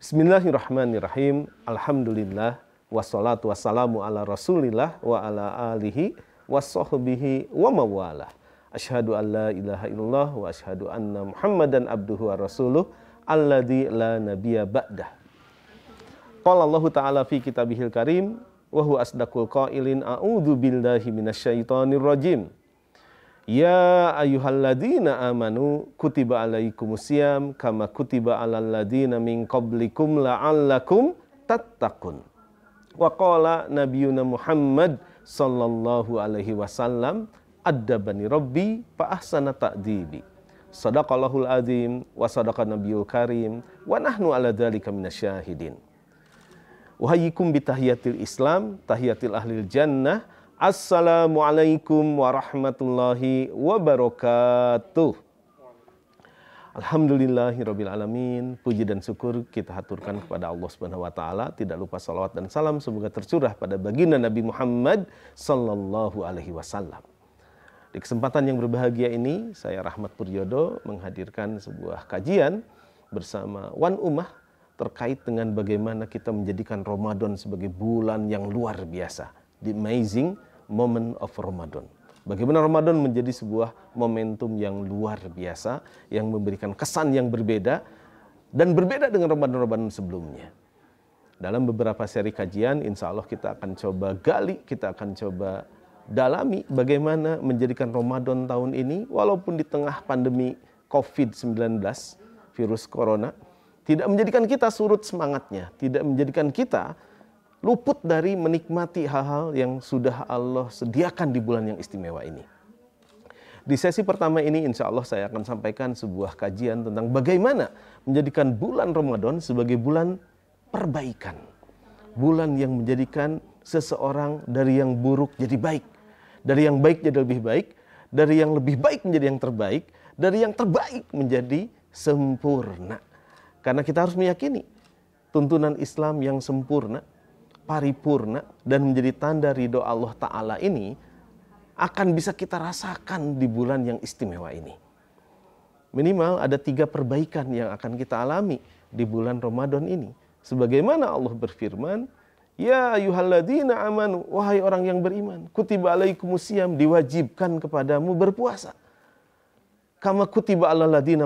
Bismillahirrahmanirrahim. Alhamdulillah. Wassalatu wassalamu ala rasulillah wa ala alihi sahbihi wa mawala. Ashadu an la ilaha illallah wa ashadu anna muhammadan abduhu wa rasuluh alladhi la nabiya ba'dah. Qala Allah ta'ala fi kitabihil karim wa huwa asdaqul qailin a'udhu billahi minasyaitonir rajim. Ya ayyuhalladzina amanu kutiba alaikumusiyam kama kutiba alal ladzina min qablikum la'allakum tattaqun. Wa qala nabiyuna Muhammad sallallahu alaihi wasallam addabani rabbi fa ahsana ta'dibi. Sadaqallahul azim wa sadaqa nabiyul karim wa nahnu ala dzalika minasyahidin. Uhayyikum bitahiyatil Islam, tahiyatil ahlil jannah Assalamualaikum warahmatullahi wabarakatuh. Alhamdulillahirrabbilalamin Puji dan syukur kita haturkan kepada Allah subhanahu wa ta'ala Tidak lupa salawat dan salam Semoga tercurah pada baginda Nabi Muhammad Sallallahu alaihi wasallam Di kesempatan yang berbahagia ini Saya Rahmat Puryodo menghadirkan sebuah kajian Bersama Wan Umah Terkait dengan bagaimana kita menjadikan Ramadan sebagai bulan yang luar biasa The Amazing moment of Ramadan. Bagaimana Ramadan menjadi sebuah momentum yang luar biasa, yang memberikan kesan yang berbeda, dan berbeda dengan Ramadan-Ramadan sebelumnya. Dalam beberapa seri kajian, insya Allah kita akan coba gali, kita akan coba dalami bagaimana menjadikan Ramadan tahun ini, walaupun di tengah pandemi COVID-19, virus corona, tidak menjadikan kita surut semangatnya, tidak menjadikan kita luput dari menikmati hal-hal yang sudah Allah sediakan di bulan yang istimewa ini. Di sesi pertama ini insya Allah saya akan sampaikan sebuah kajian tentang bagaimana menjadikan bulan Ramadan sebagai bulan perbaikan. Bulan yang menjadikan seseorang dari yang buruk jadi baik. Dari yang baik jadi lebih baik. Dari yang lebih baik menjadi yang terbaik. Dari yang terbaik menjadi sempurna. Karena kita harus meyakini tuntunan Islam yang sempurna paripurna dan menjadi tanda ridho Allah Ta'ala ini akan bisa kita rasakan di bulan yang istimewa ini. Minimal ada tiga perbaikan yang akan kita alami di bulan Ramadan ini. Sebagaimana Allah berfirman, Ya yuhalladina amanu, wahai orang yang beriman, kutiba alaikumusiam, diwajibkan kepadamu berpuasa. Kama kutiba alaladina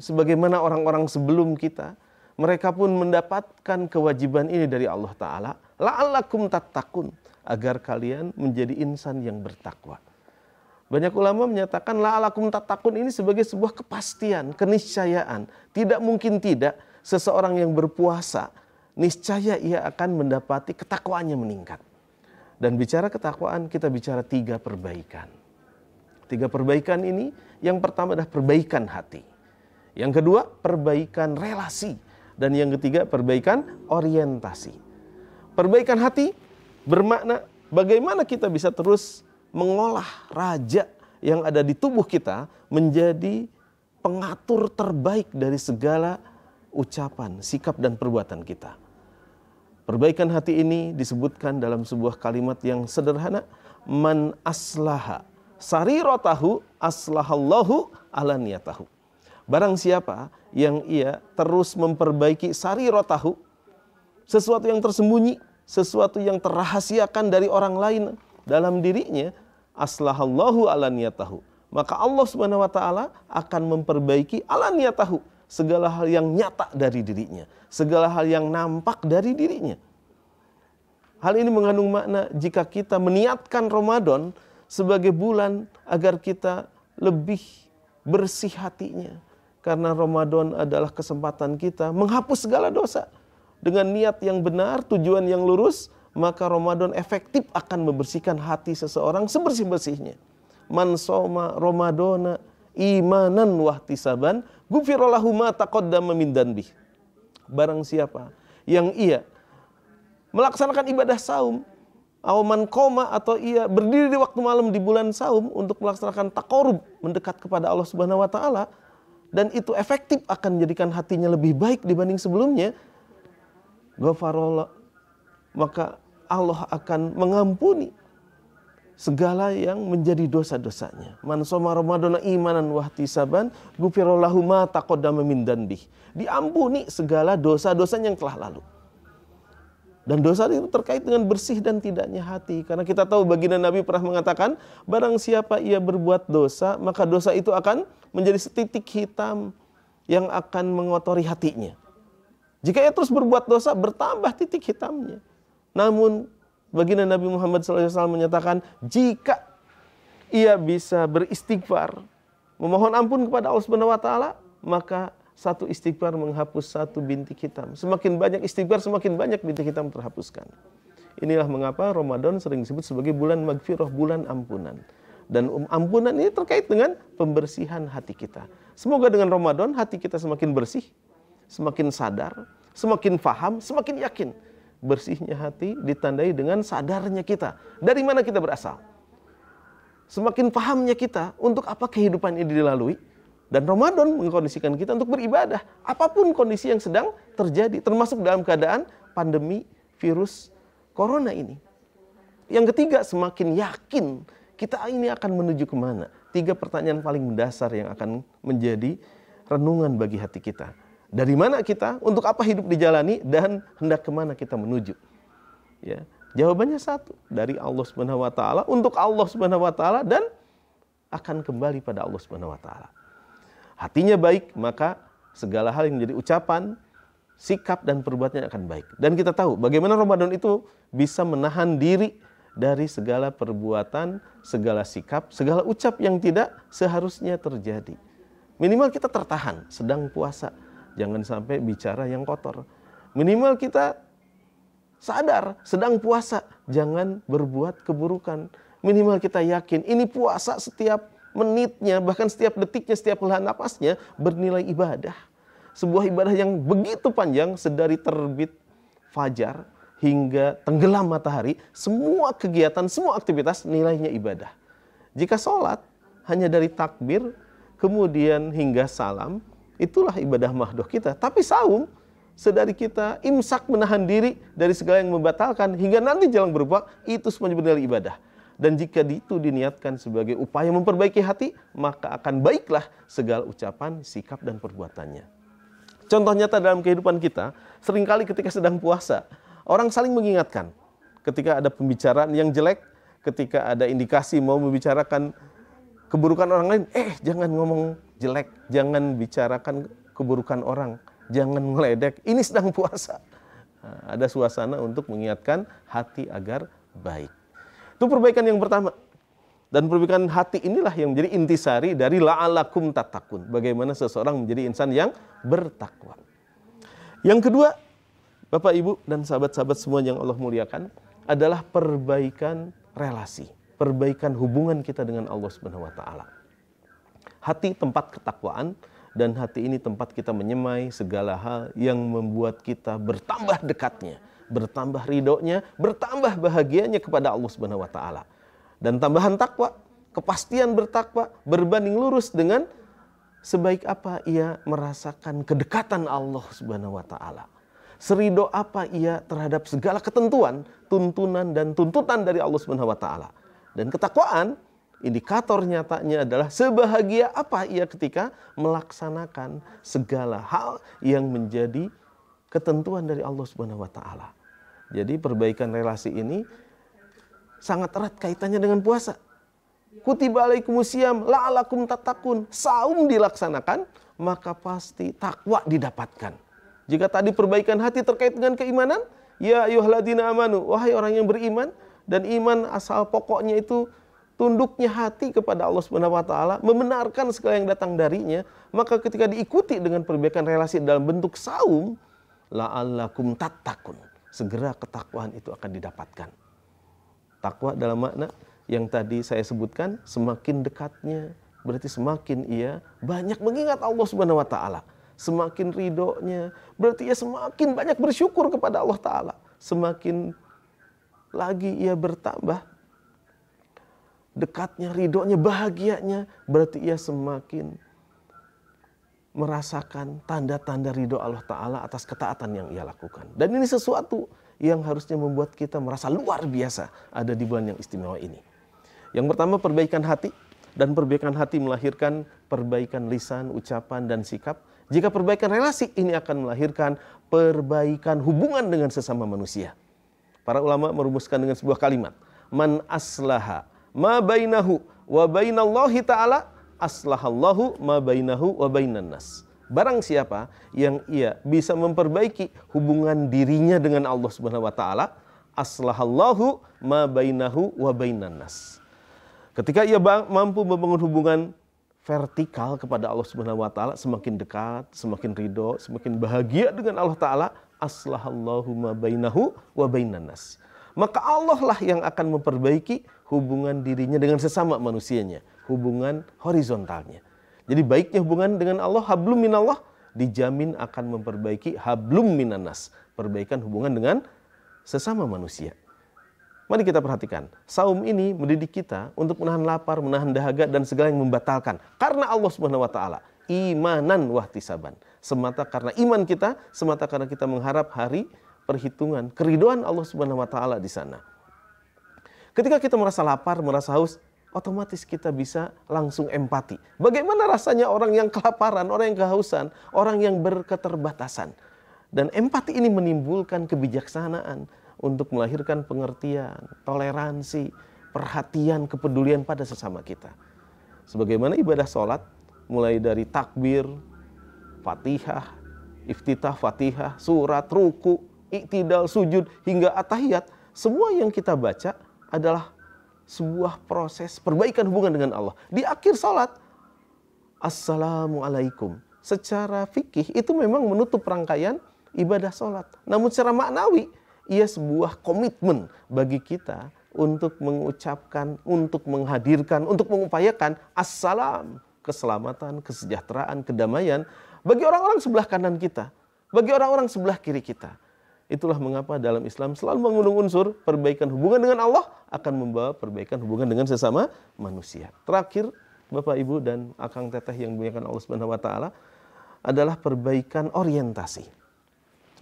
sebagaimana orang-orang sebelum kita, mereka pun mendapatkan kewajiban ini dari Allah Ta'ala. La'allakum tattaqun. Agar kalian menjadi insan yang bertakwa. Banyak ulama menyatakan la'allakum tattaqun ini sebagai sebuah kepastian, keniscayaan. Tidak mungkin tidak seseorang yang berpuasa, niscaya ia akan mendapati ketakwaannya meningkat. Dan bicara ketakwaan, kita bicara tiga perbaikan. Tiga perbaikan ini, yang pertama adalah perbaikan hati. Yang kedua, perbaikan relasi dan yang ketiga perbaikan orientasi. Perbaikan hati bermakna bagaimana kita bisa terus mengolah raja yang ada di tubuh kita menjadi pengatur terbaik dari segala ucapan, sikap dan perbuatan kita. Perbaikan hati ini disebutkan dalam sebuah kalimat yang sederhana, man aslaha sarirotahu aslahallahu niyatahu. Barang siapa yang ia terus memperbaiki sari rotahu, sesuatu yang tersembunyi, sesuatu yang terahasiakan dari orang lain dalam dirinya, aslahallahu ala niyatahu. Maka Allah Subhanahu wa taala akan memperbaiki ala niyatahu segala hal yang nyata dari dirinya, segala hal yang nampak dari dirinya. Hal ini mengandung makna jika kita meniatkan Ramadan sebagai bulan agar kita lebih bersih hatinya, karena Ramadan adalah kesempatan kita menghapus segala dosa. Dengan niat yang benar, tujuan yang lurus, maka Ramadan efektif akan membersihkan hati seseorang sebersih-bersihnya. Man soma Ramadana imanan wahtisaban gufirallahu ma taqaddama min Barang siapa yang ia melaksanakan ibadah saum Auman koma atau ia berdiri di waktu malam di bulan saum untuk melaksanakan takorub mendekat kepada Allah Subhanahu wa taala, dan itu efektif akan menjadikan hatinya lebih baik dibanding sebelumnya, ghafarullah maka Allah akan mengampuni segala yang menjadi dosa-dosanya. Man soma Ramadana imanan wahtisaban gufirallahu ma taqaddama min Diampuni segala dosa dosanya yang telah lalu. Dan dosa itu terkait dengan bersih dan tidaknya hati. Karena kita tahu baginda Nabi pernah mengatakan, barang siapa ia berbuat dosa, maka dosa itu akan menjadi setitik hitam yang akan mengotori hatinya. Jika ia terus berbuat dosa, bertambah titik hitamnya. Namun baginda Nabi Muhammad SAW menyatakan, jika ia bisa beristighfar, memohon ampun kepada Allah Subhanahu wa taala, maka satu istighfar menghapus satu bintik hitam. Semakin banyak istighfar, semakin banyak bintik hitam terhapuskan. Inilah mengapa Ramadan sering disebut sebagai bulan magfirah, bulan ampunan. Dan um, ampunan ini terkait dengan pembersihan hati kita. Semoga dengan Ramadan hati kita semakin bersih, semakin sadar, semakin faham, semakin yakin. Bersihnya hati ditandai dengan sadarnya kita. Dari mana kita berasal? Semakin pahamnya kita untuk apa kehidupan ini dilalui, dan Ramadan mengkondisikan kita untuk beribadah. Apapun kondisi yang sedang terjadi. Termasuk dalam keadaan pandemi virus corona ini. Yang ketiga, semakin yakin kita ini akan menuju kemana. Tiga pertanyaan paling mendasar yang akan menjadi renungan bagi hati kita. Dari mana kita, untuk apa hidup dijalani, dan hendak kemana kita menuju. Ya, jawabannya satu, dari Allah Subhanahu wa taala untuk Allah Subhanahu wa taala dan akan kembali pada Allah Subhanahu wa taala hatinya baik, maka segala hal yang menjadi ucapan, sikap dan perbuatannya akan baik. Dan kita tahu bagaimana Ramadan itu bisa menahan diri dari segala perbuatan, segala sikap, segala ucap yang tidak seharusnya terjadi. Minimal kita tertahan sedang puasa, jangan sampai bicara yang kotor. Minimal kita sadar sedang puasa, jangan berbuat keburukan. Minimal kita yakin ini puasa setiap menitnya, bahkan setiap detiknya, setiap hela napasnya bernilai ibadah. Sebuah ibadah yang begitu panjang sedari terbit fajar hingga tenggelam matahari, semua kegiatan, semua aktivitas nilainya ibadah. Jika sholat hanya dari takbir, kemudian hingga salam, itulah ibadah mahdoh kita. Tapi saum, sedari kita imsak menahan diri dari segala yang membatalkan hingga nanti jalan berubah, itu semuanya bernilai ibadah. Dan jika itu diniatkan sebagai upaya memperbaiki hati, maka akan baiklah segala ucapan, sikap, dan perbuatannya. Contoh nyata dalam kehidupan kita, seringkali ketika sedang puasa, orang saling mengingatkan. Ketika ada pembicaraan yang jelek, ketika ada indikasi mau membicarakan keburukan orang lain, eh jangan ngomong jelek, jangan bicarakan keburukan orang, jangan meledek, ini sedang puasa. Nah, ada suasana untuk mengingatkan hati agar baik. Itu perbaikan yang pertama. Dan perbaikan hati inilah yang menjadi intisari dari la'alakum tatakun. Bagaimana seseorang menjadi insan yang bertakwa. Yang kedua, Bapak Ibu dan sahabat-sahabat semua yang Allah muliakan adalah perbaikan relasi, perbaikan hubungan kita dengan Allah Subhanahu wa taala. Hati tempat ketakwaan dan hati ini tempat kita menyemai segala hal yang membuat kita bertambah dekatnya bertambah ridhonya, bertambah bahagianya kepada Allah Subhanahu wa taala. Dan tambahan takwa, kepastian bertakwa berbanding lurus dengan sebaik apa ia merasakan kedekatan Allah Subhanahu wa taala. Serido apa ia terhadap segala ketentuan, tuntunan dan tuntutan dari Allah Subhanahu wa taala. Dan ketakwaan indikator nyatanya adalah sebahagia apa ia ketika melaksanakan segala hal yang menjadi ketentuan dari Allah Subhanahu wa taala. Jadi perbaikan relasi ini sangat erat kaitannya dengan puasa. Kutiba alaikumusiam la'alakum tatakun. Saum dilaksanakan, maka pasti takwa didapatkan. Jika tadi perbaikan hati terkait dengan keimanan, ya ayuhladina amanu, wahai orang yang beriman, dan iman asal pokoknya itu tunduknya hati kepada Allah Subhanahu wa taala, membenarkan segala yang datang darinya, maka ketika diikuti dengan perbaikan relasi dalam bentuk saum, la'allakum tattaqun segera ketakwaan itu akan didapatkan. Takwa dalam makna yang tadi saya sebutkan, semakin dekatnya berarti semakin ia banyak mengingat Allah Subhanahu wa taala. Semakin ridhonya berarti ia semakin banyak bersyukur kepada Allah taala. Semakin lagi ia bertambah dekatnya ridhonya bahagianya berarti ia semakin merasakan tanda-tanda ridho Allah Ta'ala atas ketaatan yang ia lakukan. Dan ini sesuatu yang harusnya membuat kita merasa luar biasa ada di bulan yang istimewa ini. Yang pertama perbaikan hati dan perbaikan hati melahirkan perbaikan lisan, ucapan dan sikap. Jika perbaikan relasi ini akan melahirkan perbaikan hubungan dengan sesama manusia. Para ulama merumuskan dengan sebuah kalimat, man aslaha ma bainahu wa bainallahi taala aslahallahu ma bainahu wa bainan nas. Barang siapa yang ia bisa memperbaiki hubungan dirinya dengan Allah Subhanahu wa taala, aslahallahu ma bainahu wa bainan nas. Ketika ia mampu membangun hubungan vertikal kepada Allah Subhanahu wa taala, semakin dekat, semakin ridho, semakin bahagia dengan Allah taala, aslahallahu ma bainahu wa bainan nas. Maka Allah lah yang akan memperbaiki hubungan dirinya dengan sesama manusianya hubungan horizontalnya. Jadi baiknya hubungan dengan Allah hablum minallah dijamin akan memperbaiki hablum minanas, perbaikan hubungan dengan sesama manusia. Mari kita perhatikan, saum ini mendidik kita untuk menahan lapar, menahan dahaga dan segala yang membatalkan karena Allah Subhanahu wa taala. Imanan saban Semata karena iman kita, semata karena kita mengharap hari perhitungan keriduan Allah Subhanahu wa taala di sana. Ketika kita merasa lapar, merasa haus, otomatis kita bisa langsung empati. Bagaimana rasanya orang yang kelaparan, orang yang kehausan, orang yang berketerbatasan. Dan empati ini menimbulkan kebijaksanaan untuk melahirkan pengertian, toleransi, perhatian, kepedulian pada sesama kita. Sebagaimana ibadah sholat, mulai dari takbir, fatihah, iftitah, fatihah, surat, ruku, iktidal, sujud, hingga atahiyat, semua yang kita baca adalah sebuah proses perbaikan hubungan dengan Allah. Di akhir salat, Assalamualaikum. Secara fikih itu memang menutup rangkaian ibadah salat. Namun secara maknawi, ia sebuah komitmen bagi kita untuk mengucapkan, untuk menghadirkan, untuk mengupayakan assalam, keselamatan, kesejahteraan, kedamaian bagi orang-orang sebelah kanan kita, bagi orang-orang sebelah kiri kita. Itulah mengapa dalam Islam selalu mengundung unsur perbaikan hubungan dengan Allah akan membawa perbaikan hubungan dengan sesama manusia. Terakhir, Bapak Ibu dan Akang Teteh yang dimuliakan Allah Subhanahu wa taala adalah perbaikan orientasi.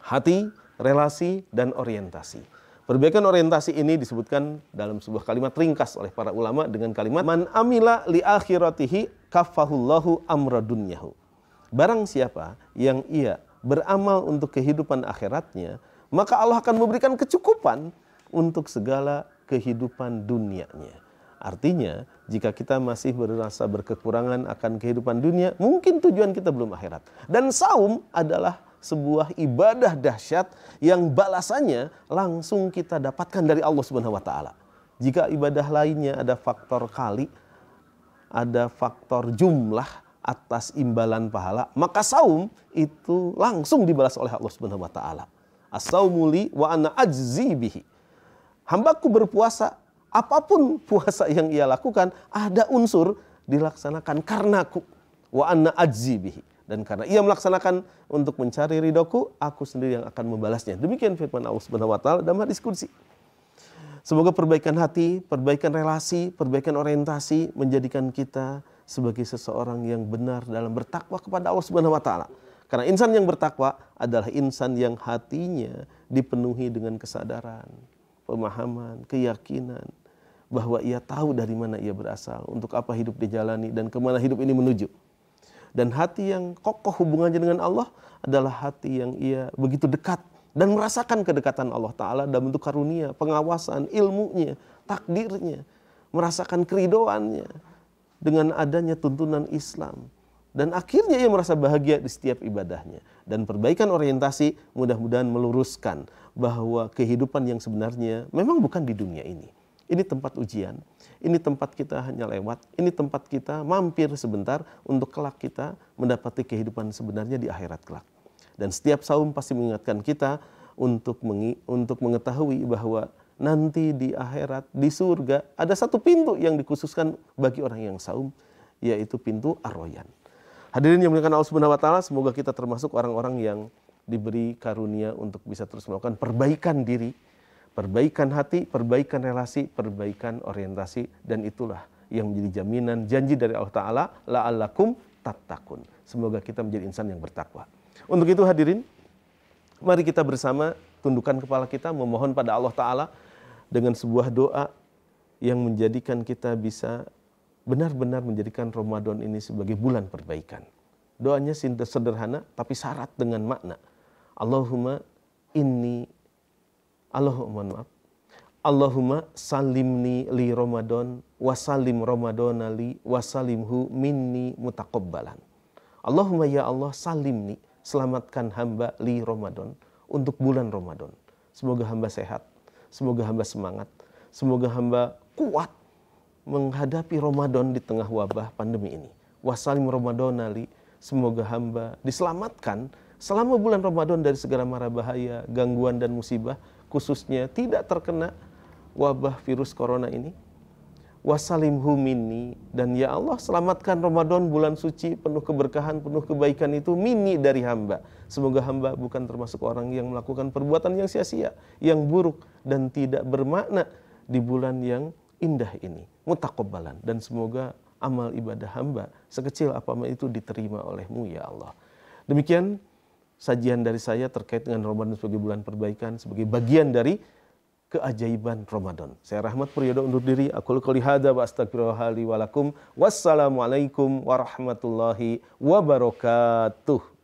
Hati, relasi dan orientasi. Perbaikan orientasi ini disebutkan dalam sebuah kalimat ringkas oleh para ulama dengan kalimat man amila li akhiratihi kafahullahu amra dunyahu. Barang siapa yang ia beramal untuk kehidupan akhiratnya, maka Allah akan memberikan kecukupan untuk segala kehidupan dunianya. Artinya, jika kita masih berasa berkekurangan akan kehidupan dunia, mungkin tujuan kita belum akhirat. Dan saum adalah sebuah ibadah dahsyat yang balasannya langsung kita dapatkan dari Allah Subhanahu wa taala. Jika ibadah lainnya ada faktor kali, ada faktor jumlah atas imbalan pahala, maka saum itu langsung dibalas oleh Allah Subhanahu wa taala. As-saumuli wa ana ajzi bihi hambaku berpuasa, apapun puasa yang ia lakukan, ada unsur dilaksanakan karenaku. Wa anna ajzi bihi. Dan karena ia melaksanakan untuk mencari ridoku, aku sendiri yang akan membalasnya. Demikian firman Allah Subhanahu wa taala dalam hadis kursi. Semoga perbaikan hati, perbaikan relasi, perbaikan orientasi menjadikan kita sebagai seseorang yang benar dalam bertakwa kepada Allah Subhanahu wa taala. Karena insan yang bertakwa adalah insan yang hatinya dipenuhi dengan kesadaran pemahaman, keyakinan bahwa ia tahu dari mana ia berasal, untuk apa hidup dijalani dan kemana hidup ini menuju. Dan hati yang kokoh hubungannya dengan Allah adalah hati yang ia begitu dekat dan merasakan kedekatan Allah Ta'ala dalam bentuk karunia, pengawasan, ilmunya, takdirnya, merasakan keridoannya dengan adanya tuntunan Islam dan akhirnya ia merasa bahagia di setiap ibadahnya dan perbaikan orientasi mudah-mudahan meluruskan bahwa kehidupan yang sebenarnya memang bukan di dunia ini. Ini tempat ujian, ini tempat kita hanya lewat, ini tempat kita mampir sebentar untuk kelak kita mendapati kehidupan sebenarnya di akhirat kelak. Dan setiap saum pasti mengingatkan kita untuk mengi, untuk mengetahui bahwa nanti di akhirat, di surga ada satu pintu yang dikhususkan bagi orang yang saum yaitu pintu arroyan. Hadirin yang dimuliakan Allah Subhanahu wa taala, semoga kita termasuk orang-orang yang diberi karunia untuk bisa terus melakukan perbaikan diri, perbaikan hati, perbaikan relasi, perbaikan orientasi dan itulah yang menjadi jaminan janji dari Allah taala la'allakum tattaqun. Semoga kita menjadi insan yang bertakwa. Untuk itu hadirin, mari kita bersama tundukkan kepala kita memohon pada Allah taala dengan sebuah doa yang menjadikan kita bisa benar-benar menjadikan Ramadan ini sebagai bulan perbaikan. Doanya sederhana tapi syarat dengan makna. Allahumma inni Allahumma maaf. Allahumma salimni li Ramadan wa salim Ramadan li wa salimhu minni mutaqabbalan. Allahumma ya Allah salimni selamatkan hamba li Ramadan untuk bulan Ramadan. Semoga hamba sehat, semoga hamba semangat, semoga hamba kuat menghadapi Ramadan di tengah wabah pandemi ini. Wassalim Ramadan Ali. semoga hamba diselamatkan selama bulan Ramadan dari segala mara bahaya, gangguan dan musibah, khususnya tidak terkena wabah virus corona ini. Wassalim humini dan ya Allah selamatkan Ramadan bulan suci penuh keberkahan, penuh kebaikan itu mini dari hamba. Semoga hamba bukan termasuk orang yang melakukan perbuatan yang sia-sia, yang buruk dan tidak bermakna di bulan yang indah ini mutaqabbalan dan semoga amal ibadah hamba sekecil apapun itu diterima olehmu ya Allah. Demikian sajian dari saya terkait dengan Ramadan sebagai bulan perbaikan sebagai bagian dari keajaiban Ramadan. Saya Rahmat Priyodo undur diri. Aku qouli hadza wa astagfirullahaladzim. Wassalamualaikum warahmatullahi wabarakatuh.